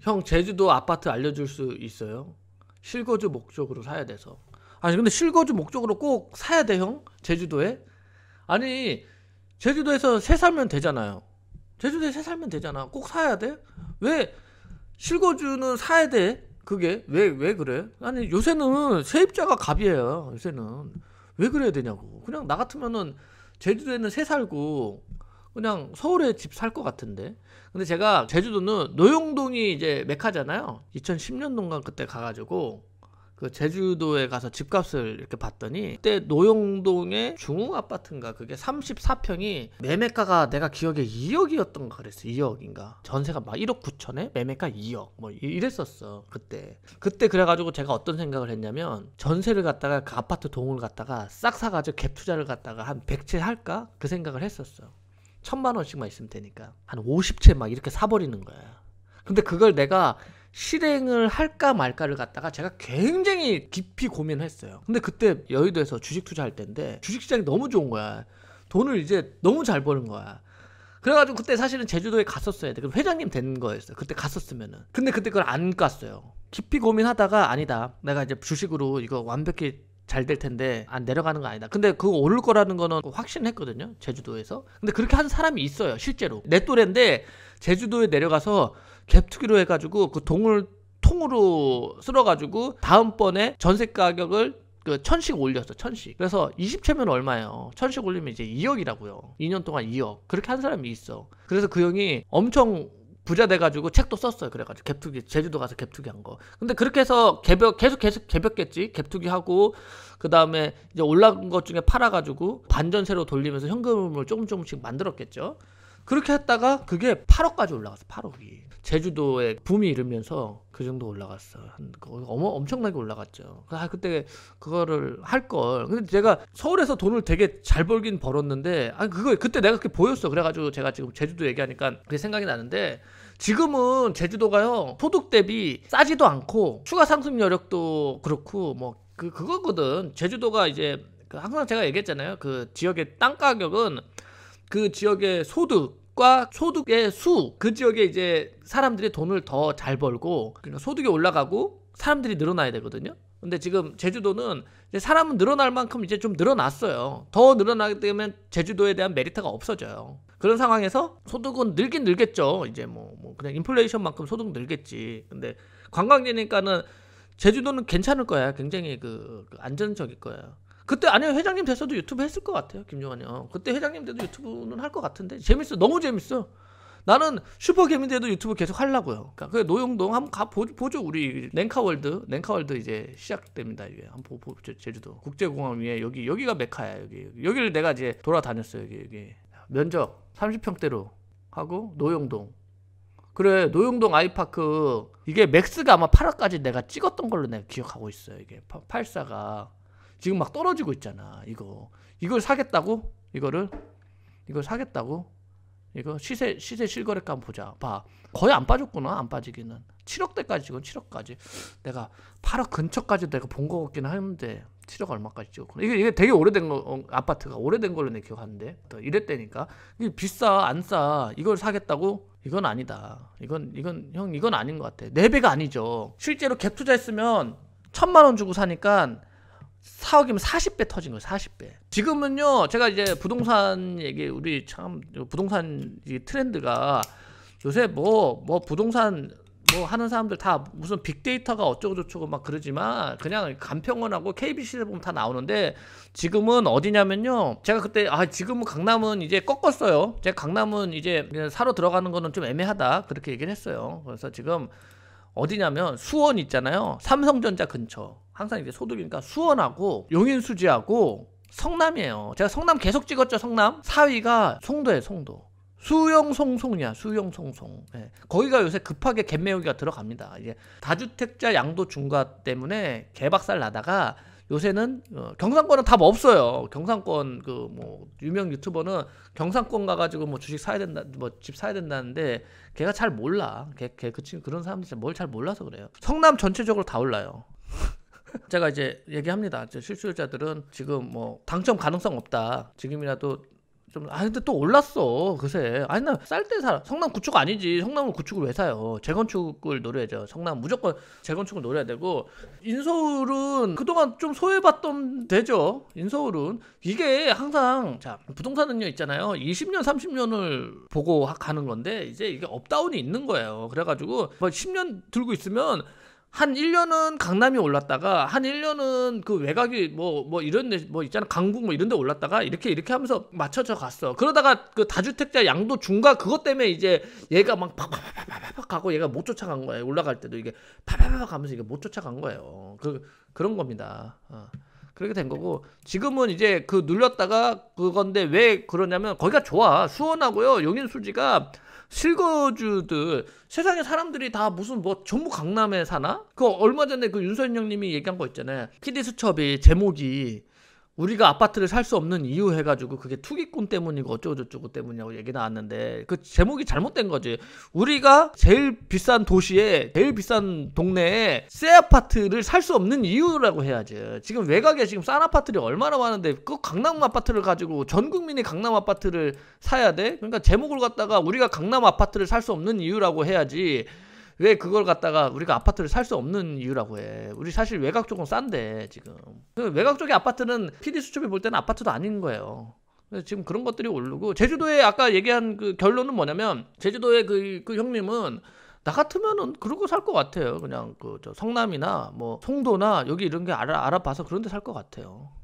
형 제주도 아파트 알려줄 수 있어요? 실거주 목적으로 사야 돼서. 아니 근데 실거주 목적으로 꼭 사야 돼 형? 제주도에? 아니 제주도에서 새 살면 되잖아요. 제주도에 새 살면 되잖아. 꼭 사야 돼? 왜 실거주는 사야 돼? 그게 왜왜 왜 그래? 아니 요새는 세입자가 갑이에요. 요새는 왜 그래야 되냐고. 그냥 나 같으면은 제주도에는 새 살고 그냥 서울에 집 살 것 같은데. 근데 제가 제주도는 노용동이 이제 메카잖아요. 2010년도인가 그때 가가지고 그 제주도에 가서 집값을 이렇게 봤더니 그때 노용동의 중흥 아파트인가 그게 34평이 매매가가 내가 기억에 2억이었던거 그랬어 2억인가 전세가 막 1억 9천에 매매가 2억 뭐 이랬었어 그때 그때 그래가지고 제가 어떤 생각을 했냐면 전세를 갖다가 그 아파트 동을 갖다가 싹 사가지고 갭 투자를 갖다가 한 100채 할까 그 생각을 했었어 천만 원씩만 있으면 되니까 한 50채 막 이렇게 사버리는 거야 근데 그걸 내가 실행을 할까 말까를 갖다가 제가 굉장히 깊이 고민했어요. 근데 그때 여의도에서 주식 투자할 때인데 주식시장이 너무 좋은 거야. 돈을 이제 너무 잘 버는 거야. 그래가지고 그때 사실은 제주도에 갔었어야 돼. 그럼 회장님 된 거였어요. 그때 갔었으면은. 근데 그때 그걸 안 갔어요. 깊이 고민하다가 아니다. 내가 이제 주식으로 이거 완벽히 잘될 텐데 안 내려가는 거 아니다. 근데 그거 오를 거라는 거는 확신했거든요. 제주도에서. 근데 그렇게 한 사람이 있어요. 실제로. 내 또래인데 제주도에 내려가서 갭투기로 해가지고 그 동을 통으로 쓸어가지고 다음번에 전세 가격을 그 천씩 올렸어 천씩 그래서 20채면 얼마예요 천씩 올리면 이제 2억이라고요 2년 동안 2억 그렇게 한 사람이 있어 그래서 그 형이 엄청 부자 돼가지고 책도 썼어요. 그래가지고 갭투기 제주도 가서 갭투기 한 거. 근데 그렇게 해서 개벽 계속 계속 개벽겠지 갭투기 하고 그 다음에 이제 올라간 것 중에 팔아가지고 반전세로 돌리면서 현금을 조금 조금씩 만들었겠죠. 그렇게 했다가 그게 8억까지 올라갔어. 8억이. 제주도에 붐이 일르면서그 정도 올라갔어. 한 어머 엄청나게 올라갔죠. 아 그때 그거를 할 걸. 근데 제가 서울에서 돈을 되게 잘 벌긴 벌었는데 아 그거 그때 내가 그렇게 보였어. 그래가지고 제가 지금 제주도 얘기하니까 그게 생각이 나는데 지금은 제주도가요 소득 대비 싸지도 않고 추가 상승 여력도 그렇고 뭐 그 그거거든. 제주도가 이제 그 항상 제가 얘기했잖아요. 그 지역의 땅 가격은 그 지역의 소득과 소득의 수, 그 지역에 이제 사람들이 돈을 더 잘 벌고, 그러 그러니까 소득이 올라가고 사람들이 늘어나야 되거든요. 근데 지금 제주도는 사람은 늘어날 만큼 이제 좀 늘어났어요. 더 늘어나게 되면 제주도에 대한 메리트가 없어져요. 그런 상황에서 소득은 늘긴 늘겠죠. 이제 뭐, 뭐 그냥 인플레이션만큼 소득 늘겠지. 근데 관광지니까는 제주도는 괜찮을 거야. 굉장히 그그 그 안전적일 거예요 그때 아니면 회장님 됐어도 유튜브 했을 것 같아요 김종환이 어. 그때 회장님 돼도 유튜브는 할 것 같은데 재밌어 너무 재밌어 나는 슈퍼개미인데도 유튜브 계속 하려고요 그러니까 그 노영동 한번 가 보죠, 보죠 우리 랭카월드 랭카월드 이제 시작됩니다 이게 한번 보, 보 제주도 국제공항 위에 여기 여기가 메카야 여기 여기를 내가 이제 돌아다녔어요 여기 여기 면적 30평대로 하고 노영동 그래 노영동 아이파크 이게 맥스가 아마 8화까지 내가 찍었던 걸로 내가 기억하고 있어요 이게 8사가 지금 막 떨어지고 있잖아. 이거 이걸 사겠다고? 이거를 이걸 사겠다고? 이거 시세 시세 실거래가 한번 보자. 봐. 거의 안 빠졌구나. 안 빠지기는. 7억대까지 지금 7억까지. 내가 8억 근처까지 내가 본 거 같긴 한데 7억 얼마까지 찍었구나. 이게 이게 되게 오래된 거 어, 아파트가 오래된 걸로 내 기억하는데. 또이랬대니까 이게 비싸 안 싸. 이걸 사겠다고? 이건 아니다. 이건 이건 형 이건 아닌 것 같아. 네 배가 아니죠. 실제로 갭 투자했으면 천만 원 주고 사니까 4억이면 40배 터진 거예요. 40배. 지금은요. 제가 이제 부동산 얘기 우리 참 부동산 트렌드가 요새 뭐뭐 뭐 부동산 뭐 하는 사람들 다 무슨 빅데이터가 어쩌고 저쩌고 막 그러지만 그냥 간평원하고 k b c 를 보면 다 나오는데 지금은 어디냐면요. 제가 그때 아 지금은 강남은 이제 꺾었어요. 제가 강남은 이제 사러 들어가는 거는 좀 애매하다 그렇게 얘기를 했어요. 그래서 지금 어디냐면 수원 있잖아요. 삼성전자 근처. 항상 이제 소득이니까 수원하고 용인수지하고 성남이에요. 제가 성남 계속 찍었죠, 성남? 4위가 송도예요, 송도. 수영송송이야 수영송송 네. 거기가 요새 급하게 갭매우기가 들어갑니다 이제 다주택자 양도 중과 때문에 개박살 나다가 요새는 어, 경상권은 답 없어요. 경상권 그 뭐 유명 유튜버는 경상권 가가지고 뭐 주식 사야 된다, 뭐 집 사야 된다는데 걔가 잘 몰라. 걔 걔 그 친구 그런 사람들이 뭘 잘 몰라서 그래요. 성남 전체적으로 다 올라요. 제가 이제 얘기합니다. 실수요자들은 지금 뭐 당첨 가능성 없다. 지금이라도 좀, 아, 근데 또 올랐어. 그새. 아니, 나쌀 때 사. 성남 구축 아니지. 성남을 구축을 왜 사요? 재건축을 노려야죠. 성남 무조건 재건축을 노려야 되고. 인서울은 그동안 좀 소외받던 데죠 인서울은. 이게 항상, 자, 부동산은요, 있잖아요. 20년, 30년을 보고 가는 건데, 이제 이게 업다운이 있는 거예요. 그래가지고, 뭐 10년 들고 있으면, 한 1년은 강남이 올랐다가 한 1년은 그 외곽이 뭐뭐 뭐 이런 데 뭐 있잖아. 강북 뭐 이런 데 올랐다가 이렇게 이렇게 하면서 맞춰져 갔어. 그러다가 그 다주택자 양도 중과 그것 때문에 이제 얘가 막 팍팍팍팍팍 가고 얘가 못 쫓아간 거예요. 올라갈 때도 이게 팍팍팍 가면서 이게 못 쫓아간 거예요. 그 그런 겁니다. 어. 그렇게 된 거고 지금은 이제 그 눌렸다가 그건데 왜 그러냐면 거기가 좋아 수원하고요 용인 수지가 실거주들 세상에 사람들이 다 무슨 뭐 전부 강남에 사나? 그 얼마 전에 그 윤서인 형님이 얘기한 거 있잖아요. PD 수첩이 제목이 우리가 아파트를 살 수 없는 이유 해가지고 그게 투기꾼 때문이고 어쩌고저쩌고 때문이라고 얘기 나왔는데 그 제목이 잘못된 거지. 우리가 제일 비싼 도시에 제일 비싼 동네에 새 아파트를 살 수 없는 이유라고 해야지. 지금 외곽에 지금 싼 아파트들이 얼마나 많은데 그 강남 아파트를 가지고 전 국민이 강남 아파트를 사야 돼? 그러니까 제목을 갖다가 우리가 강남 아파트를 살 수 없는 이유라고 해야지. 왜 그걸 갖다가 우리가 아파트를 살 수 없는 이유라고 해. 우리 사실 외곽 쪽은 싼데 지금. 그 외곽 쪽의 아파트는 PD 수첩에 볼 때는 아파트도 아닌 거예요. 지금 그런 것들이 오르고 제주도에 아까 얘기한 그 결론은 뭐냐면 제주도의 그, 그 형님은 나 같으면은 그러고 살 것 같아요. 그냥 그 저 성남이나 뭐 송도나 여기 이런 게 알아 알아봐서 그런 데 살 것 같아요.